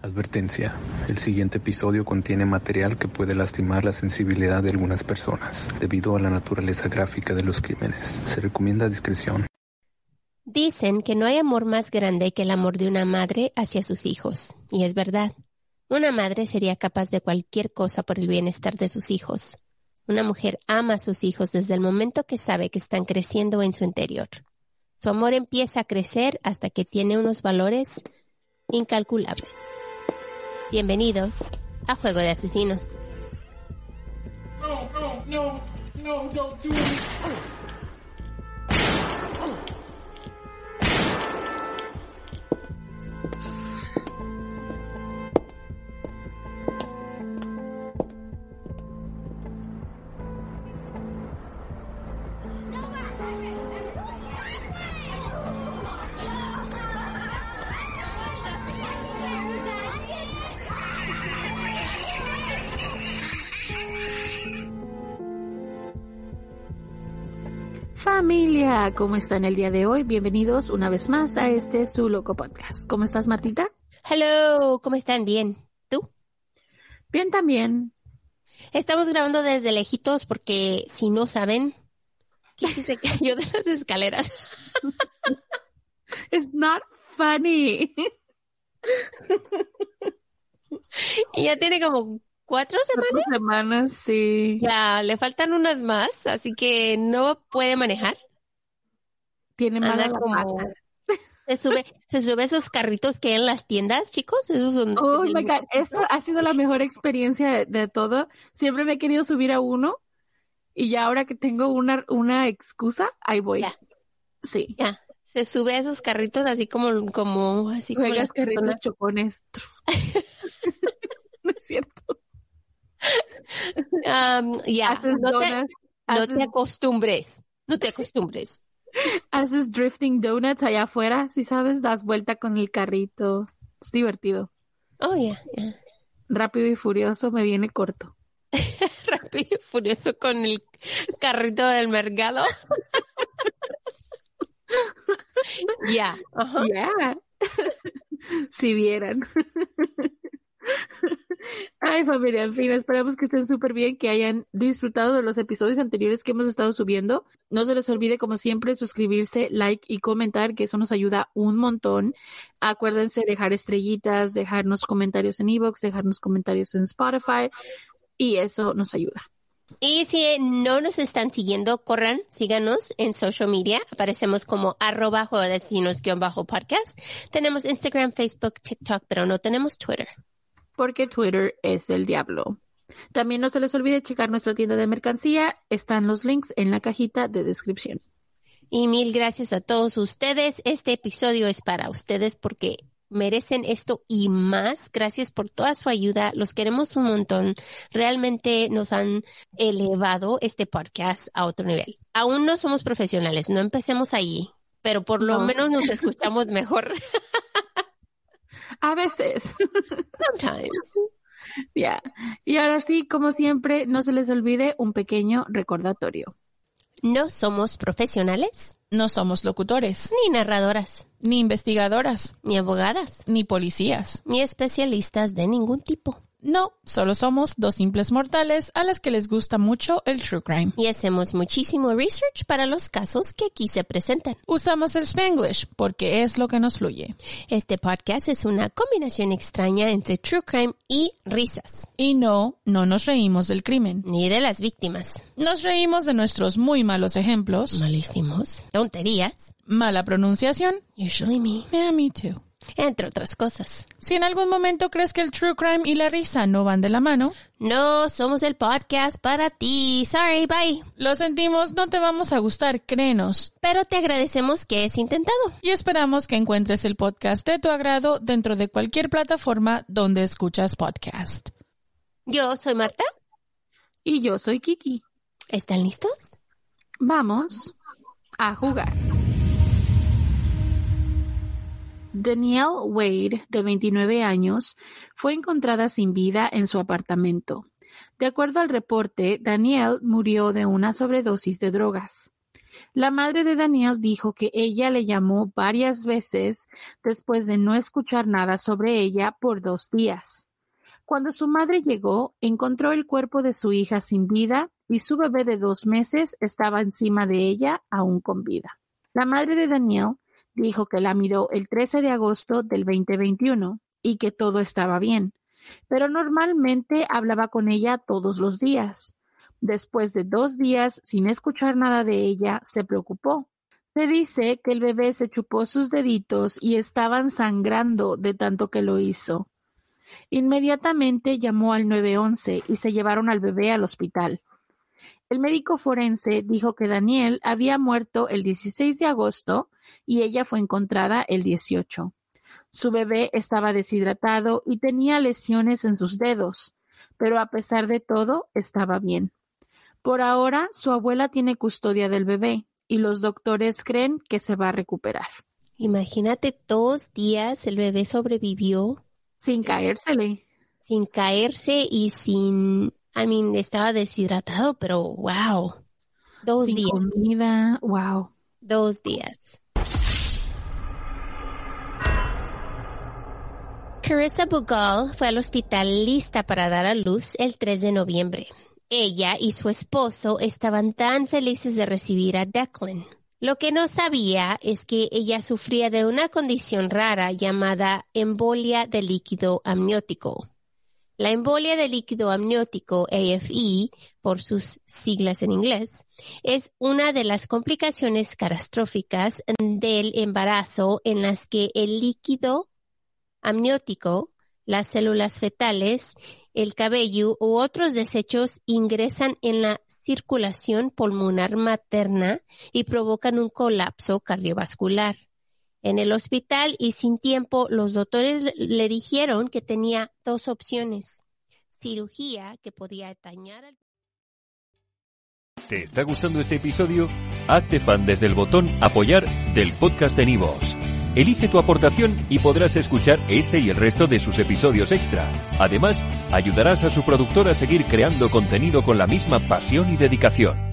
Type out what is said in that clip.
Advertencia: El siguiente episodio contiene material que puede lastimar la sensibilidad de algunas personas, debido a la naturaleza gráfica de los crímenes. Se recomienda discreción. Dicen que no hay amor más grande que el amor de una madre hacia sus hijos, y es verdad. Una madre sería capaz de cualquier cosa por el bienestar de sus hijos. Una mujer ama a sus hijos desde el momento que sabe que están creciendo en su interior. Su amor empieza a crecer hasta que tiene unos valores incalculables. Bienvenidos a Juego de Asesinos. familia, ¿cómo están el día de hoy? Bienvenidos una vez más a este Su Loco Podcast. ¿Cómo estás, Martita? Hello, ¿cómo están? Bien. ¿Tú? Bien también. Estamos grabando desde lejitos porque si no saben, ¿Quién se cayó de las escaleras. It's not funny. Y ya tiene como cuatro semanas. Cuatro semanas, sí. Ya, le faltan unas más, así que no puede manejar. Tiene mala como... Se sube, se sube esos carritos que hay en las tiendas, chicos. Esos Oh eso ha sido la mejor experiencia de, todo. Siempre me he querido subir a uno y ya ahora que tengo una, una excusa, ahí voy. Sí. Ya. Se sube a esos carritos así como, como así. Juegas carritos chocones. no es cierto. Um, ya, no, te, no te acostumbres, no te acostumbres. Haces drifting donuts allá afuera, si sabes, das vuelta con el carrito. Es divertido. Oh, yeah, Rápido y furioso me viene corto. Rápido y furioso con el carrito del mercado. Ya. Si vieran. Ay, familia, en fin, esperamos que estén súper bien, que hayan disfrutado de los episodios anteriores que hemos estado subiendo. No se les olvide, como siempre, suscribirse, like y comentar, que eso nos ayuda un montón. Acuérdense dejar estrellitas, dejarnos comentarios en Evox, dejarnos comentarios en Spotify, y eso nos ayuda. Y si no nos están siguiendo, corran, síganos en social media. Aparecemos como arroba juego de podcast. Tenemos Instagram, Facebook, TikTok, pero no tenemos Twitter porque Twitter es el diablo. También no se les olvide checar nuestra tienda de mercancía. Están los links en la cajita de descripción. Y mil gracias a todos ustedes. Este episodio es para ustedes porque merecen esto y más. Gracias por toda su ayuda. Los queremos un montón. Realmente nos han elevado este podcast a otro nivel. Aún no somos profesionales, no empecemos ahí, pero por lo menos nos escuchamos mejor. A veces. Sometimes. Ya. Y ahora sí, como siempre, no se les olvide un pequeño recordatorio. No somos profesionales. No somos locutores. Ni narradoras. Ni investigadoras. Ni abogadas. Ni policías. Ni especialistas de ningún tipo. No, solo somos dos simples mortales a las que les gusta mucho el true crime. Y hacemos muchísimo research para los casos que aquí se presentan. Usamos el spanglish porque es lo que nos fluye. Este podcast es una combinación extraña entre true crime y risas. Y no, no nos reímos del crimen. Ni de las víctimas. Nos reímos de nuestros muy malos ejemplos. Malísimos. Tonterías. Mala pronunciación. Usually me. Yeah, me too entre otras cosas. Si en algún momento crees que el true crime y la risa no van de la mano, no somos el podcast para ti. Sorry, bye. Lo sentimos, no te vamos a gustar, créenos. Pero te agradecemos que es intentado. Y esperamos que encuentres el podcast de tu agrado dentro de cualquier plataforma donde escuchas podcast. Yo soy Marta. Y yo soy Kiki. ¿Están listos? Vamos a jugar. Danielle Wade, de 29 años, fue encontrada sin vida en su apartamento. De acuerdo al reporte, Danielle murió de una sobredosis de drogas. La madre de Danielle dijo que ella le llamó varias veces después de no escuchar nada sobre ella por dos días. Cuando su madre llegó, encontró el cuerpo de su hija sin vida y su bebé de dos meses estaba encima de ella aún con vida. La madre de Danielle dijo que la miró el 13 de agosto del 2021 y que todo estaba bien, pero normalmente hablaba con ella todos los días. Después de dos días sin escuchar nada de ella, se preocupó. Se dice que el bebé se chupó sus deditos y estaban sangrando de tanto que lo hizo. Inmediatamente llamó al 911 y se llevaron al bebé al hospital. El médico forense dijo que Daniel había muerto el 16 de agosto y ella fue encontrada el 18. Su bebé estaba deshidratado y tenía lesiones en sus dedos, pero a pesar de todo estaba bien. Por ahora, su abuela tiene custodia del bebé y los doctores creen que se va a recuperar. Imagínate, dos días el bebé sobrevivió. Sin eh, caérsele. Sin caerse y sin I mean, estaba deshidratado, pero wow. Dos días. comida, wow. Dos días. Carissa Bugal fue al hospital lista para dar a luz el 3 de noviembre. Ella y su esposo estaban tan felices de recibir a Declan. Lo que no sabía es que ella sufría de una condición rara llamada embolia de líquido amniótico. La embolia de líquido amniótico, AFE, por sus siglas en inglés, es una de las complicaciones catastróficas del embarazo en las que el líquido amniótico, las células fetales, el cabello u otros desechos ingresan en la circulación pulmonar materna y provocan un colapso cardiovascular en el hospital y sin tiempo los doctores le dijeron que tenía dos opciones. Cirugía que podía dañar al... ¿Te está gustando este episodio? Hazte fan desde el botón apoyar del podcast de Nivos. Elige tu aportación y podrás escuchar este y el resto de sus episodios extra. Además, ayudarás a su productor a seguir creando contenido con la misma pasión y dedicación.